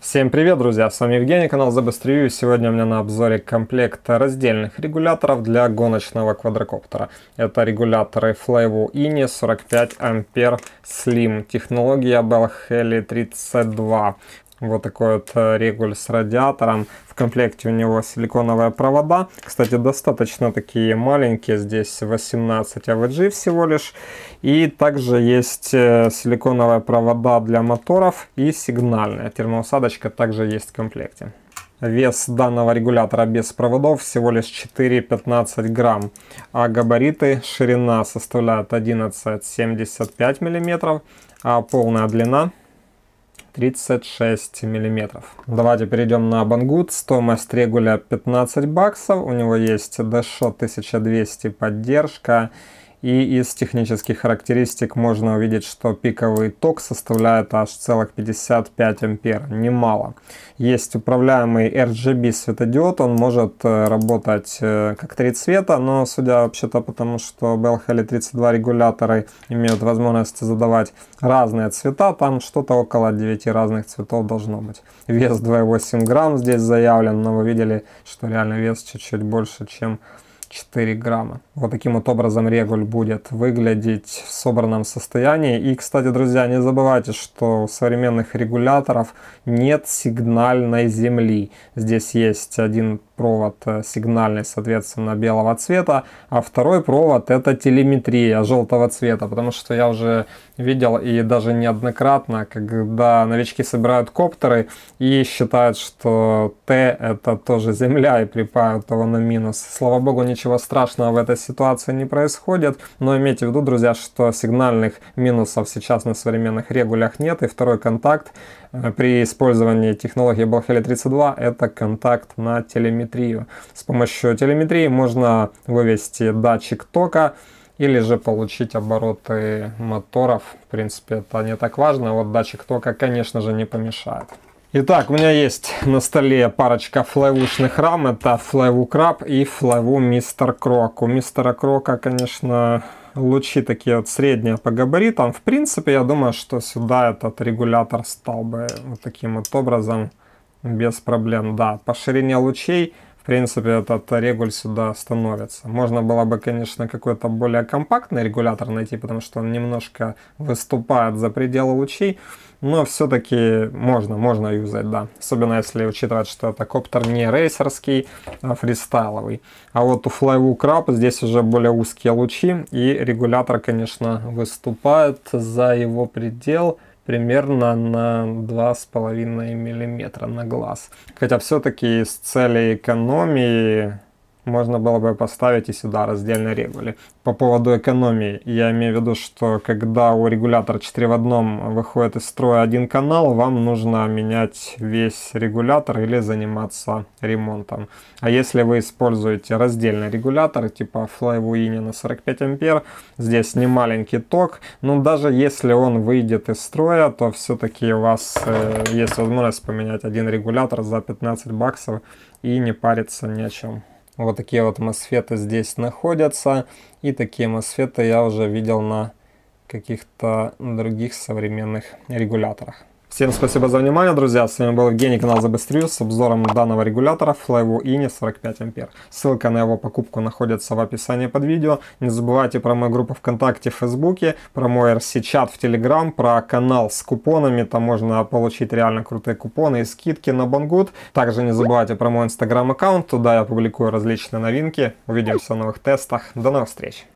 Всем привет, друзья! С вами Евгений, канал Забыстрию. Сегодня у меня на обзоре комплект раздельных регуляторов для гоночного квадрокоптера. Это регуляторы Flevo INI 45 Ампер Slim, технология Bell Heli 32. Вот такой вот э, регуль с радиатором. В комплекте у него силиконовые провода. Кстати, достаточно такие маленькие. Здесь 18 AVG а всего лишь. И также есть э, силиконовые провода для моторов и сигнальная. Термоусадочка также есть в комплекте. Вес данного регулятора без проводов всего лишь 4,15 грамм, а габариты ширина составляет 11,75 мм, а полная длина 36 миллиметров. Давайте перейдем на Бангут. Стоимость регуля 15 баксов. У него есть дэшо 1200 поддержка и из технических характеристик можно увидеть, что пиковый ток составляет аж целых 55 ампер, немало. Есть управляемый RGB светодиод, он может э, работать э, как три цвета, но судя вообще-то потому, что Bell Heli 32 регуляторы имеют возможность задавать разные цвета, там что-то около 9 разных цветов должно быть. Вес 2,8 грамм здесь заявлен, но вы видели, что реально вес чуть-чуть больше, чем 24 грамма. Вот таким вот образом регуль будет выглядеть в собранном состоянии. И, кстати, друзья, не забывайте, что у современных регуляторов нет сигнальной земли. Здесь есть один провод э, сигнальный, соответственно, белого цвета, а второй провод это телеметрия желтого цвета, потому что я уже видел и даже неоднократно, когда новички собирают коптеры и считают, что Т это тоже земля и припают его на минус. Слава богу, ничего страшного в этой ситуации не происходит, но имейте в виду, друзья, что сигнальных минусов сейчас на современных регулях нет, и второй контакт э, при использовании технологии Blackhelly 32 это контакт на телеметрии телеметрию. С помощью телеметрии можно вывести датчик тока или же получить обороты моторов. В принципе, это не так важно. Вот датчик тока, конечно же, не помешает. Итак, у меня есть на столе парочка флайвушных рам. Это флайву Краб и флайву Мистер Крок. У Мистера Крока, конечно, лучи такие вот средние по габаритам. В принципе, я думаю, что сюда этот регулятор стал бы вот таким вот образом без проблем, да. По ширине лучей, в принципе, этот регуль сюда становится. Можно было бы, конечно, какой-то более компактный регулятор найти, потому что он немножко выступает за пределы лучей, но все-таки можно, можно юзать, да. Особенно если учитывать, что это коптер не рейсерский, а фристайловый. А вот у Flywood Crab здесь уже более узкие лучи, и регулятор, конечно, выступает за его предел – примерно на 2,5 мм на глаз. Хотя все-таки с целью экономии можно было бы поставить и сюда раздельные регули. По поводу экономии, я имею в виду, что когда у регулятора 4 в одном выходит из строя один канал, вам нужно менять весь регулятор или заниматься ремонтом. А если вы используете раздельный регулятор, типа FlyWin на 45 ампер, здесь не маленький ток, но даже если он выйдет из строя, то все-таки у вас э, есть возможность поменять один регулятор за 15 баксов и не париться ни о чем. Вот такие вот мосфеты здесь находятся. И такие мосфеты я уже видел на каких-то других современных регуляторах. Всем спасибо за внимание, друзья. С вами был Евгений, канал Забыстрю с обзором данного регулятора Flyvo INI 45 ампер. Ссылка на его покупку находится в описании под видео. Не забывайте про мою группу ВКонтакте, в Фейсбуке, про мой RC-чат в Телеграм, про канал с купонами. Там можно получить реально крутые купоны и скидки на Бангут. Также не забывайте про мой Инстаграм-аккаунт. Туда я публикую различные новинки. Увидимся в новых тестах. До новых встреч!